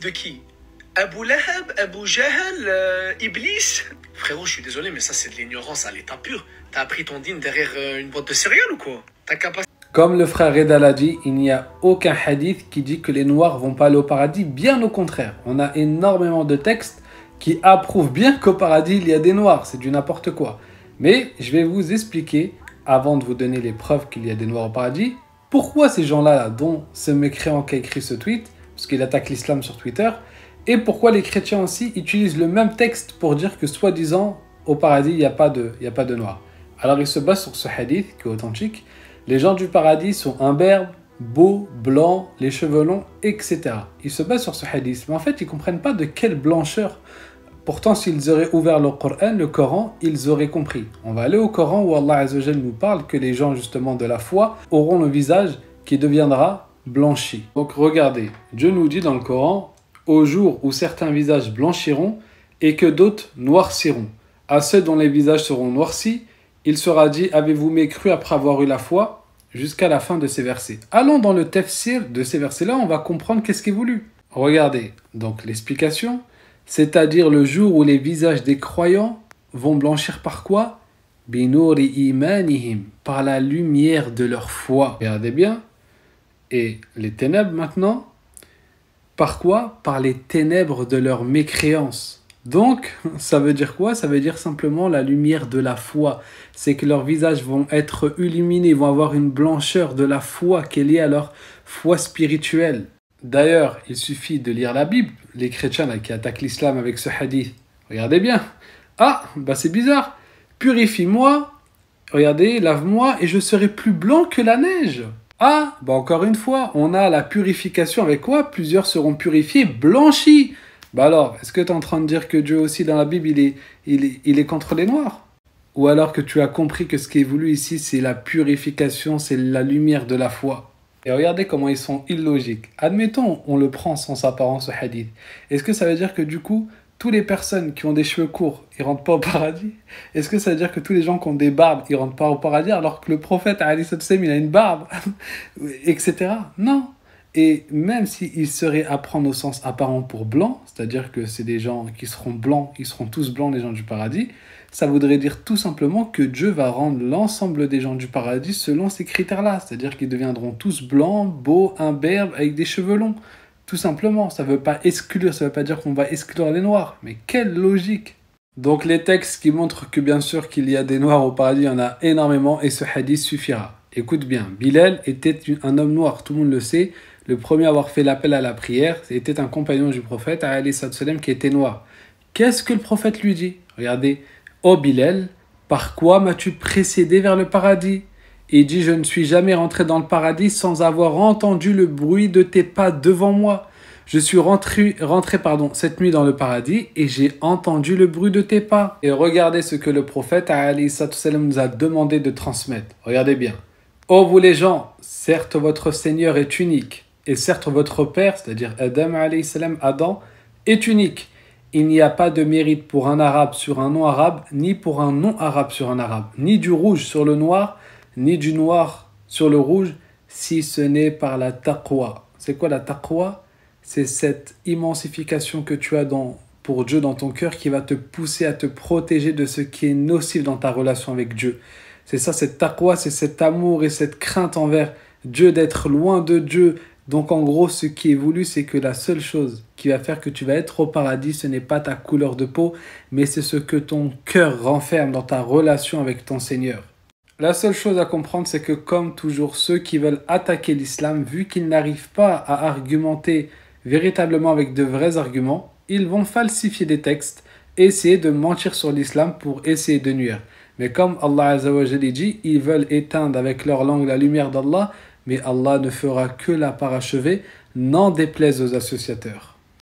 de qui Abu Lahab, Abu Jahal, euh, Iblis Frérot, je suis désolé, mais ça, c'est de l'ignorance à l'état pur. T'as appris ton dîne derrière euh, une boîte de céréales ou quoi T'as capacité. Comme le frère Reda l'a dit, il n'y a aucun hadith qui dit que les noirs vont pas aller au paradis, bien au contraire. On a énormément de textes qui approuvent bien qu'au paradis il y a des noirs, c'est du n'importe quoi. Mais je vais vous expliquer, avant de vous donner les preuves qu'il y a des noirs au paradis, pourquoi ces gens-là, dont ce mécréant qui a écrit ce tweet, parce qu'il attaque l'islam sur Twitter, et pourquoi les chrétiens aussi utilisent le même texte pour dire que soi-disant au paradis il n'y a, pas de, y a pas de noir. Alors ils se basent sur ce hadith qui est authentique. Les gens du paradis sont imberbes, beaux, blancs, les cheveux longs, etc. Ils se basent sur ce hadith, mais en fait ils ne comprennent pas de quelle blancheur. Pourtant, s'ils auraient ouvert le Coran, le Coran, ils auraient compris. On va aller au Coran où Allah nous parle que les gens justement de la foi auront le visage qui deviendra donc regardez, Dieu nous dit dans le Coran, au jour où certains visages blanchiront et que d'autres noirciront. À ceux dont les visages seront noircis, il sera dit, avez-vous mécru après avoir eu la foi jusqu'à la fin de ces versets. Allons dans le tefsir de ces versets-là, on va comprendre qu'est-ce qui est voulu. Regardez, donc l'explication, c'est-à-dire le jour où les visages des croyants vont blanchir par quoi Binuri imanihim, par la lumière de leur foi. Regardez bien, et les ténèbres maintenant. Par quoi Par les ténèbres de leur mécréance. Donc, ça veut dire quoi Ça veut dire simplement la lumière de la foi. C'est que leurs visages vont être illuminés, vont avoir une blancheur de la foi qui est liée à leur foi spirituelle. D'ailleurs, il suffit de lire la Bible. Les chrétiens qui attaquent l'islam avec ce hadith, regardez bien. Ah, bah c'est bizarre. Purifie-moi, regardez, lave-moi et je serai plus blanc que la neige. Ah, bah encore une fois, on a la purification avec quoi Plusieurs seront purifiés, blanchis. Bah alors, est-ce que tu es en train de dire que Dieu aussi dans la Bible, il est, il est, il est contre les Noirs Ou alors que tu as compris que ce qui est voulu ici, c'est la purification, c'est la lumière de la foi et regardez comment ils sont illogiques. Admettons, on le prend sans apparence au hadith. Est-ce que ça veut dire que du coup, toutes les personnes qui ont des cheveux courts, ils rentrent pas au paradis Est-ce que ça veut dire que tous les gens qui ont des barbes, ils rentrent pas au paradis alors que le prophète, il a une barbe Etc. Non et même s'il seraient à prendre au sens apparent pour blanc, c'est-à-dire que c'est des gens qui seront blancs, ils seront tous blancs, les gens du paradis, ça voudrait dire tout simplement que Dieu va rendre l'ensemble des gens du paradis selon ces critères-là, c'est-à-dire qu'ils deviendront tous blancs, beaux, imberbes, avec des cheveux longs. Tout simplement, ça ne veut pas exclure, ça ne veut pas dire qu'on va exclure les noirs. Mais quelle logique Donc les textes qui montrent que bien sûr qu'il y a des noirs au paradis, il y en a énormément et ce hadith suffira. Écoute bien, Bilal était un homme noir, tout le monde le sait. Le premier à avoir fait l'appel à la prière c'était un compagnon du prophète, qui était noir. Qu'est-ce que le prophète lui dit Regardez, oh Bilal, par quoi m'as-tu précédé vers le paradis il dit Je ne suis jamais rentré dans le paradis sans avoir entendu le bruit de tes pas devant moi. Je suis rentré, rentré pardon, cette nuit dans le paradis et j'ai entendu le bruit de tes pas. Et regardez ce que le prophète nous a demandé de transmettre. Regardez bien. Ô oh, vous les gens, certes votre Seigneur est unique, et certes votre Père, c'est-à-dire Adam, Adam, est unique. Il n'y a pas de mérite pour un arabe sur un non-arabe, ni pour un non-arabe sur un arabe, ni du rouge sur le noir, ni du noir sur le rouge, si ce n'est par la taqwa. C'est quoi la taqwa C'est cette immensification que tu as dans, pour Dieu dans ton cœur qui va te pousser à te protéger de ce qui est nocif dans ta relation avec Dieu. C'est ça, cette taqwa, c'est cet amour et cette crainte envers Dieu, d'être loin de Dieu. Donc en gros, ce qui est voulu, c'est que la seule chose qui va faire que tu vas être au paradis, ce n'est pas ta couleur de peau, mais c'est ce que ton cœur renferme dans ta relation avec ton Seigneur. La seule chose à comprendre, c'est que comme toujours, ceux qui veulent attaquer l'islam, vu qu'ils n'arrivent pas à argumenter véritablement avec de vrais arguments, ils vont falsifier des textes essayer de mentir sur l'islam pour essayer de nuire. Mais comme Allah Azzawajal dit, ils veulent éteindre avec leur langue la lumière d'Allah, mais Allah ne fera que la parachever. n'en déplaise aux associateurs.